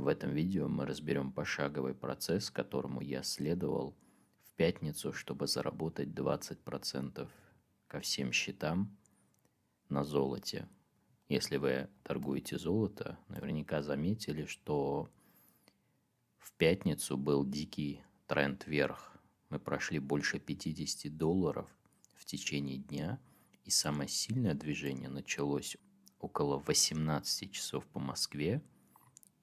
В этом видео мы разберем пошаговый процесс, которому я следовал в пятницу, чтобы заработать 20% ко всем счетам на золоте. Если вы торгуете золото, наверняка заметили, что в пятницу был дикий тренд вверх. Мы прошли больше 50 долларов в течение дня, и самое сильное движение началось около 18 часов по Москве –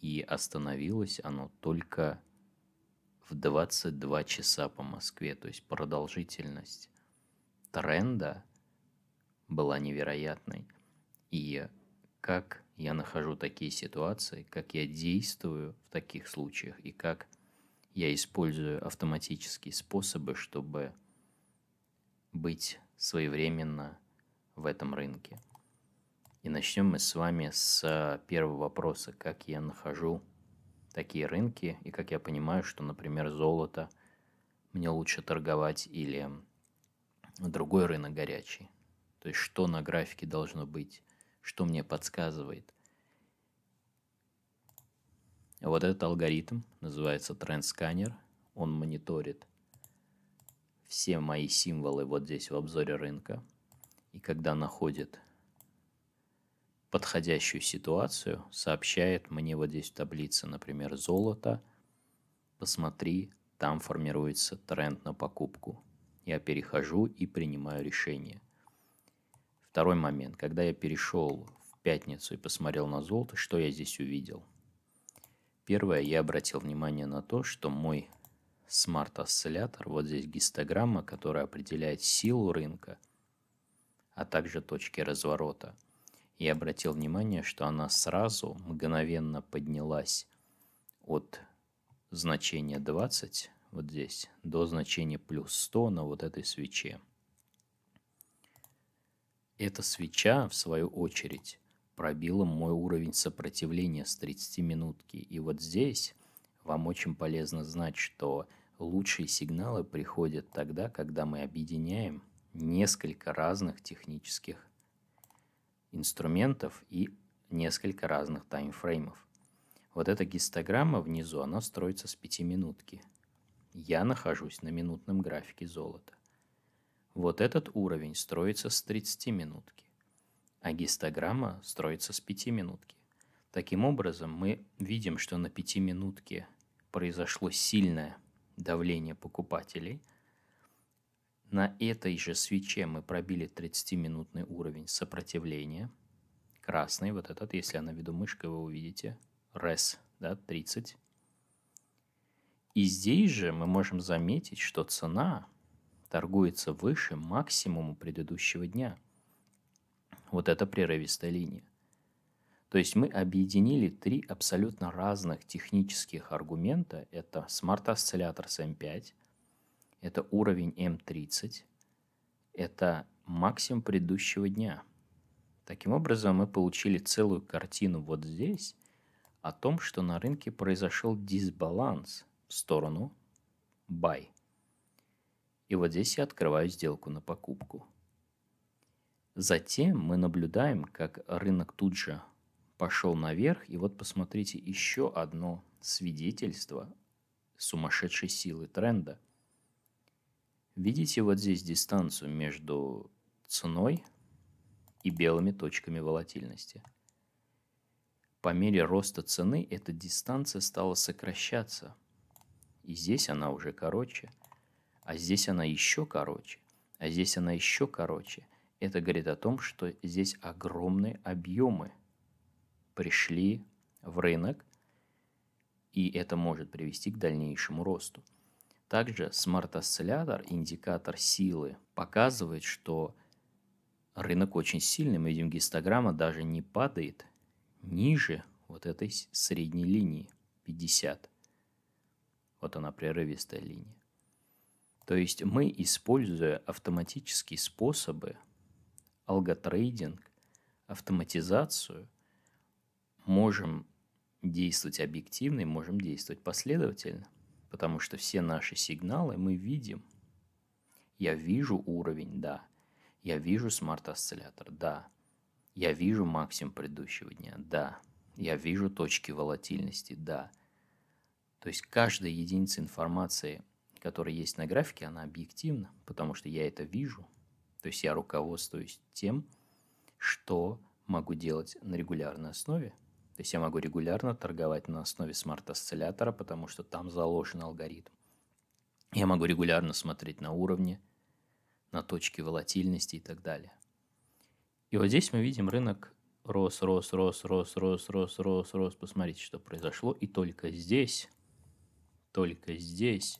и остановилось оно только в 22 часа по Москве, то есть продолжительность тренда была невероятной. И как я нахожу такие ситуации, как я действую в таких случаях и как я использую автоматические способы, чтобы быть своевременно в этом рынке. И начнем мы с вами с э, первого вопроса, как я нахожу такие рынки и как я понимаю, что, например, золото мне лучше торговать или другой рынок горячий. То есть что на графике должно быть, что мне подсказывает. Вот этот алгоритм называется тренд Он мониторит все мои символы вот здесь в обзоре рынка. И когда находит подходящую ситуацию, сообщает мне вот здесь в таблице, например, золото. Посмотри, там формируется тренд на покупку. Я перехожу и принимаю решение. Второй момент. Когда я перешел в пятницу и посмотрел на золото, что я здесь увидел? Первое, я обратил внимание на то, что мой смарт-осциллятор, вот здесь гистограмма, которая определяет силу рынка, а также точки разворота – и обратил внимание, что она сразу мгновенно поднялась от значения 20 вот здесь до значения плюс 100 на вот этой свече. Эта свеча, в свою очередь, пробила мой уровень сопротивления с 30 минутки. И вот здесь вам очень полезно знать, что лучшие сигналы приходят тогда, когда мы объединяем несколько разных технических инструментов и несколько разных таймфреймов. Вот эта гистограмма внизу, она строится с минутки. Я нахожусь на минутном графике золота. Вот этот уровень строится с 30 минутки, а гистограмма строится с 5 минутки. Таким образом, мы видим, что на 5 минутке произошло сильное давление покупателей – на этой же свече мы пробили 30-минутный уровень сопротивления. Красный, вот этот, если я наведу мышкой, вы увидите. Res, да, 30. И здесь же мы можем заметить, что цена торгуется выше максимума предыдущего дня. Вот это прерывистая линия. То есть мы объединили три абсолютно разных технических аргумента. Это смарт-осциллятор с M5 – это уровень М30. Это максимум предыдущего дня. Таким образом, мы получили целую картину вот здесь о том, что на рынке произошел дисбаланс в сторону buy. И вот здесь я открываю сделку на покупку. Затем мы наблюдаем, как рынок тут же пошел наверх. И вот посмотрите еще одно свидетельство сумасшедшей силы тренда. Видите вот здесь дистанцию между ценой и белыми точками волатильности. По мере роста цены эта дистанция стала сокращаться. И здесь она уже короче, а здесь она еще короче, а здесь она еще короче. Это говорит о том, что здесь огромные объемы пришли в рынок, и это может привести к дальнейшему росту. Также смарт-осциллятор, индикатор силы, показывает, что рынок очень сильный, мы видим, гистограмма даже не падает ниже вот этой средней линии 50. Вот она прерывистая линия. То есть мы, используя автоматические способы, алготрейдинг, автоматизацию, можем действовать объективно и можем действовать последовательно потому что все наши сигналы мы видим. Я вижу уровень, да. Я вижу смарт-осциллятор, да. Я вижу максимум предыдущего дня, да. Я вижу точки волатильности, да. То есть каждая единица информации, которая есть на графике, она объективна, потому что я это вижу. То есть я руководствуюсь тем, что могу делать на регулярной основе – то есть я могу регулярно торговать на основе смарт-осциллятора, потому что там заложен алгоритм. Я могу регулярно смотреть на уровни, на точки волатильности и так далее. И вот здесь мы видим рынок рос, рос, рос, рос, рос, рос, рос, рос. Посмотрите, что произошло. И только здесь, только здесь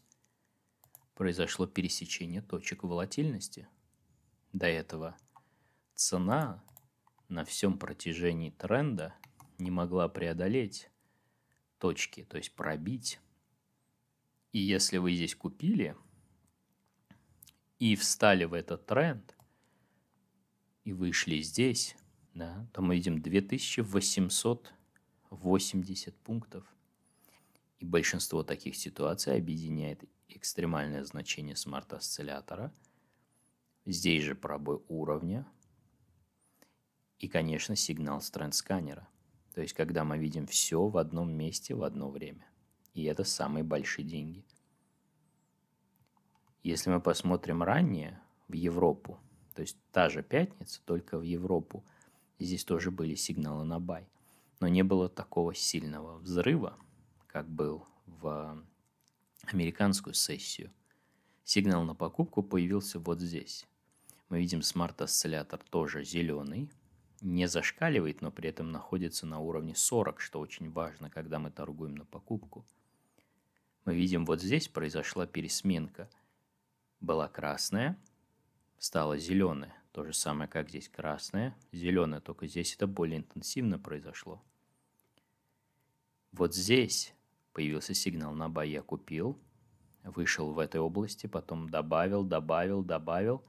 произошло пересечение точек волатильности. До этого цена на всем протяжении тренда – не могла преодолеть точки, то есть пробить. И если вы здесь купили и встали в этот тренд, и вышли здесь, да, то мы видим 2880 пунктов. И большинство таких ситуаций объединяет экстремальное значение смарт-осциллятора, здесь же пробой уровня и, конечно, сигнал с тренд-сканера – то есть, когда мы видим все в одном месте в одно время. И это самые большие деньги. Если мы посмотрим ранее в Европу, то есть та же пятница, только в Европу, здесь тоже были сигналы на бай. Но не было такого сильного взрыва, как был в американскую сессию. Сигнал на покупку появился вот здесь. Мы видим смарт-осциллятор тоже зеленый, не зашкаливает, но при этом находится на уровне 40, что очень важно, когда мы торгуем на покупку. Мы видим, вот здесь произошла пересменка. Была красная, стала зеленая. То же самое, как здесь красная, зеленая, только здесь это более интенсивно произошло. Вот здесь появился сигнал на бай «Я купил», вышел в этой области, потом добавил, добавил, добавил.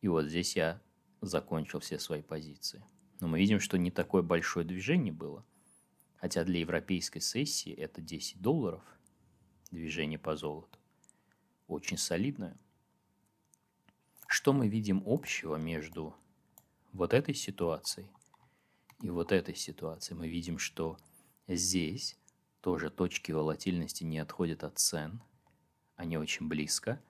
И вот здесь я закончил все свои позиции. Но мы видим, что не такое большое движение было. Хотя для европейской сессии это 10 долларов движение по золоту. Очень солидное. Что мы видим общего между вот этой ситуацией и вот этой ситуацией? Мы видим, что здесь тоже точки волатильности не отходят от цен. Они очень близко.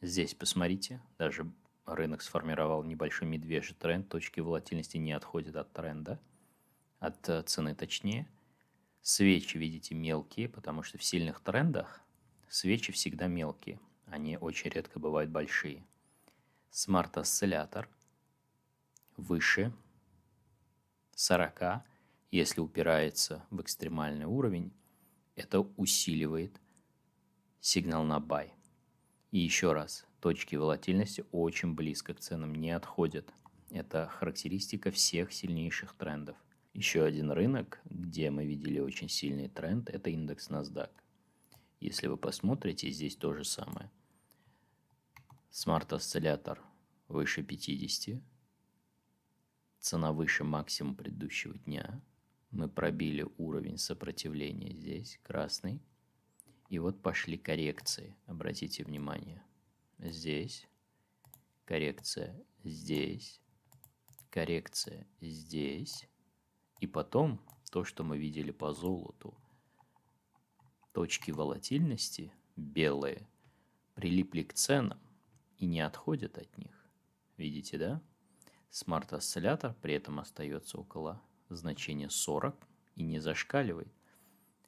Здесь, посмотрите, даже рынок сформировал небольшой медвежий тренд, точки волатильности не отходят от тренда, от э, цены точнее. Свечи, видите, мелкие, потому что в сильных трендах свечи всегда мелкие, они очень редко бывают большие. Смарт-осциллятор выше 40, если упирается в экстремальный уровень, это усиливает сигнал на бай. И еще раз, точки волатильности очень близко к ценам не отходят. Это характеристика всех сильнейших трендов. Еще один рынок, где мы видели очень сильный тренд, это индекс NASDAQ. Если вы посмотрите, здесь то же самое. Смарт-осциллятор выше 50, цена выше максимума предыдущего дня. Мы пробили уровень сопротивления здесь, красный. И вот пошли коррекции, обратите внимание здесь, коррекция здесь, коррекция здесь. И потом то, что мы видели по золоту. Точки волатильности белые прилипли к ценам и не отходят от них. Видите, да? Смарт-осциллятор при этом остается около значения 40 и не зашкаливает.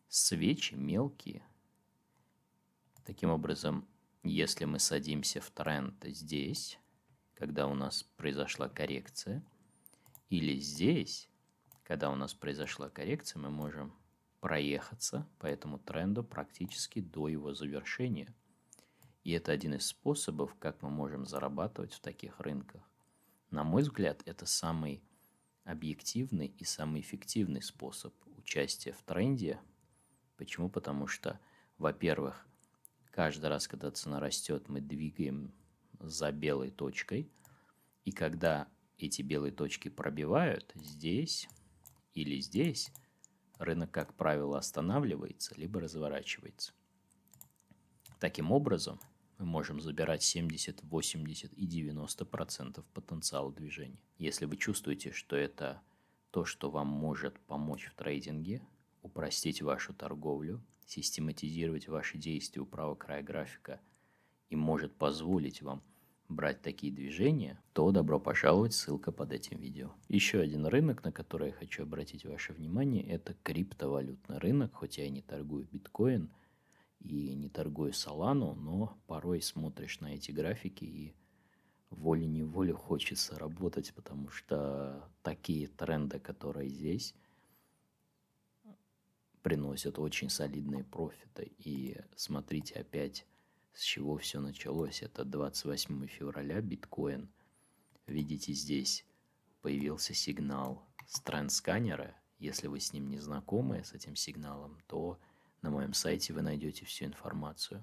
Свечи мелкие. Таким образом, если мы садимся в тренд здесь, когда у нас произошла коррекция, или здесь, когда у нас произошла коррекция, мы можем проехаться по этому тренду практически до его завершения. И это один из способов, как мы можем зарабатывать в таких рынках. На мой взгляд, это самый объективный и самый эффективный способ участия в тренде. Почему? Потому что, во-первых, Каждый раз, когда цена растет, мы двигаем за белой точкой. И когда эти белые точки пробивают здесь или здесь, рынок, как правило, останавливается, либо разворачивается. Таким образом, мы можем забирать 70, 80 и 90 процентов потенциала движения. Если вы чувствуете, что это то, что вам может помочь в трейдинге, упростить вашу торговлю – систематизировать ваши действия у правого края графика и может позволить вам брать такие движения, то добро пожаловать, ссылка под этим видео. Еще один рынок, на который я хочу обратить ваше внимание, это криптовалютный рынок, хоть я и не торгую биткоин и не торгую Solano, но порой смотришь на эти графики и волей-неволей хочется работать, потому что такие тренды, которые здесь – приносят очень солидные профиты. И смотрите опять, с чего все началось. Это 28 февраля биткоин. Видите здесь появился сигнал с трендсканера. Если вы с ним не знакомы, с этим сигналом, то на моем сайте вы найдете всю информацию.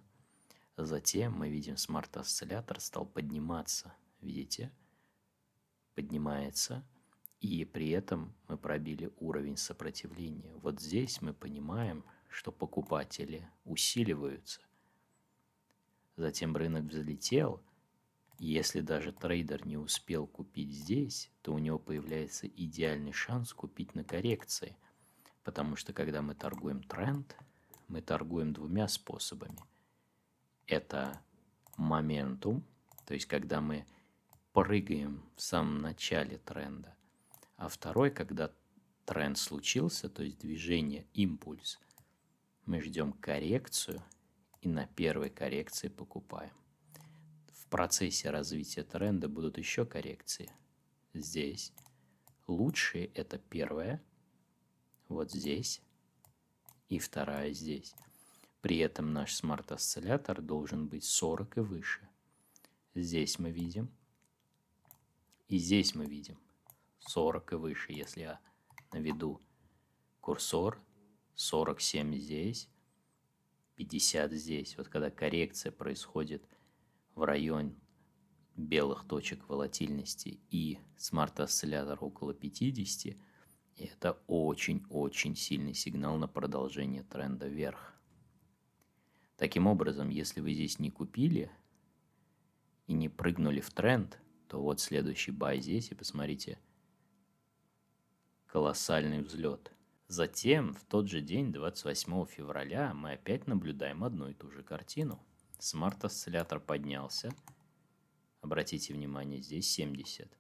Затем мы видим смарт-осциллятор стал подниматься. Видите? Поднимается. И при этом мы пробили уровень сопротивления. Вот здесь мы понимаем, что покупатели усиливаются. Затем рынок взлетел, и если даже трейдер не успел купить здесь, то у него появляется идеальный шанс купить на коррекции. Потому что когда мы торгуем тренд, мы торгуем двумя способами. Это моментум, то есть когда мы прыгаем в самом начале тренда – а второй, когда тренд случился, то есть движение, импульс, мы ждем коррекцию и на первой коррекции покупаем. В процессе развития тренда будут еще коррекции. Здесь лучшие это первая, вот здесь и вторая здесь. При этом наш смарт-осциллятор должен быть 40 и выше. Здесь мы видим. И здесь мы видим. 40 и выше. Если я наведу курсор, 47 здесь, 50 здесь. Вот когда коррекция происходит в район белых точек волатильности и смарт-осциллятор около 50, это очень-очень сильный сигнал на продолжение тренда вверх. Таким образом, если вы здесь не купили и не прыгнули в тренд, то вот следующий бай здесь, и посмотрите – колоссальный взлет. Затем, в тот же день, 28 февраля, мы опять наблюдаем одну и ту же картину. Смарт-осциллятор поднялся. Обратите внимание, здесь 70.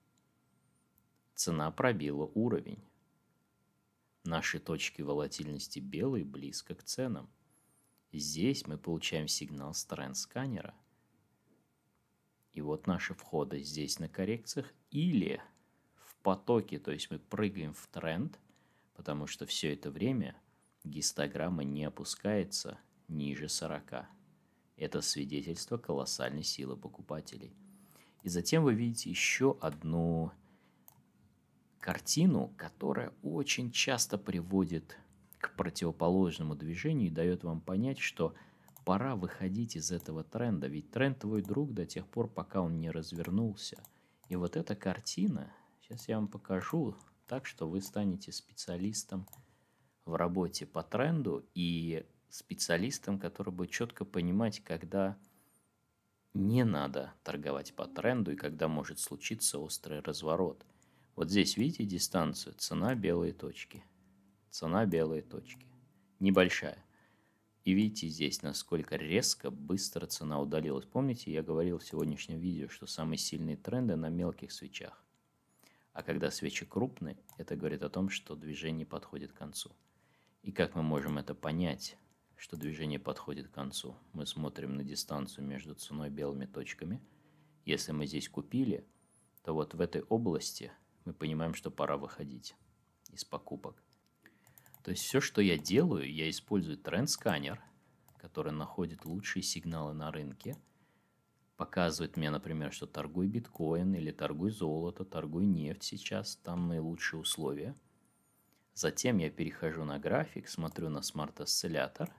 Цена пробила уровень. Наши точки волатильности белые близко к ценам. Здесь мы получаем сигнал с тренд-сканера. И вот наши входы здесь на коррекциях или потоке, то есть мы прыгаем в тренд, потому что все это время гистограмма не опускается ниже 40. Это свидетельство колоссальной силы покупателей. И затем вы видите еще одну картину, которая очень часто приводит к противоположному движению и дает вам понять, что пора выходить из этого тренда, ведь тренд твой друг до тех пор, пока он не развернулся. И вот эта картина Сейчас я вам покажу так, что вы станете специалистом в работе по тренду и специалистом, который будет четко понимать, когда не надо торговать по тренду и когда может случиться острый разворот. Вот здесь видите дистанцию, цена белые точки. Цена белые точки. Небольшая. И видите здесь, насколько резко, быстро цена удалилась. Помните, я говорил в сегодняшнем видео, что самые сильные тренды на мелких свечах. А когда свечи крупные, это говорит о том, что движение подходит к концу. И как мы можем это понять, что движение подходит к концу? Мы смотрим на дистанцию между ценой и белыми точками. Если мы здесь купили, то вот в этой области мы понимаем, что пора выходить из покупок. То есть все, что я делаю, я использую тренд-сканер, который находит лучшие сигналы на рынке – показывает мне, например, что торгуй биткоин или торгуй золото, торгуй нефть сейчас, там наилучшие условия. Затем я перехожу на график, смотрю на смарт-осциллятор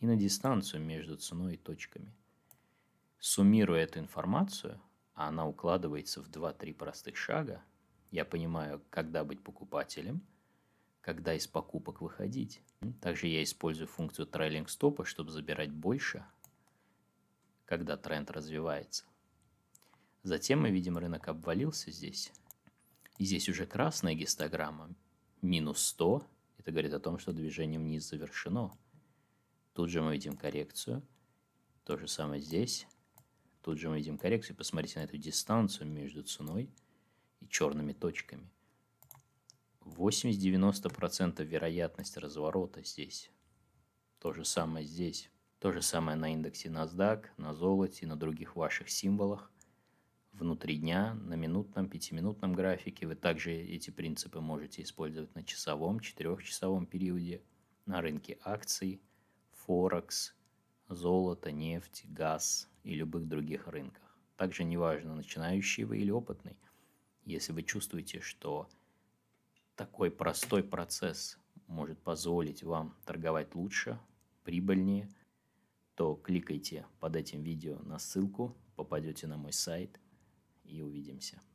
и на дистанцию между ценой и точками. Суммируя эту информацию, а она укладывается в 2-3 простых шага, я понимаю, когда быть покупателем, когда из покупок выходить. Также я использую функцию трейлинг стопа, чтобы забирать больше, когда тренд развивается. Затем мы видим рынок обвалился здесь. И здесь уже красная гистограмма. Минус 100. Это говорит о том, что движение вниз завершено. Тут же мы видим коррекцию. То же самое здесь. Тут же мы видим коррекцию. Посмотрите на эту дистанцию между ценой и черными точками. 80-90% вероятность разворота здесь. То же самое здесь. То же самое на индексе NASDAQ, на золоте, на других ваших символах. Внутри дня, на минутном, пятиминутном графике вы также эти принципы можете использовать на часовом, четырехчасовом периоде, на рынке акций, Форекс, золото, нефть, газ и любых других рынках. Также неважно, начинающий вы или опытный, если вы чувствуете, что такой простой процесс может позволить вам торговать лучше, прибыльнее – то кликайте под этим видео на ссылку, попадете на мой сайт и увидимся.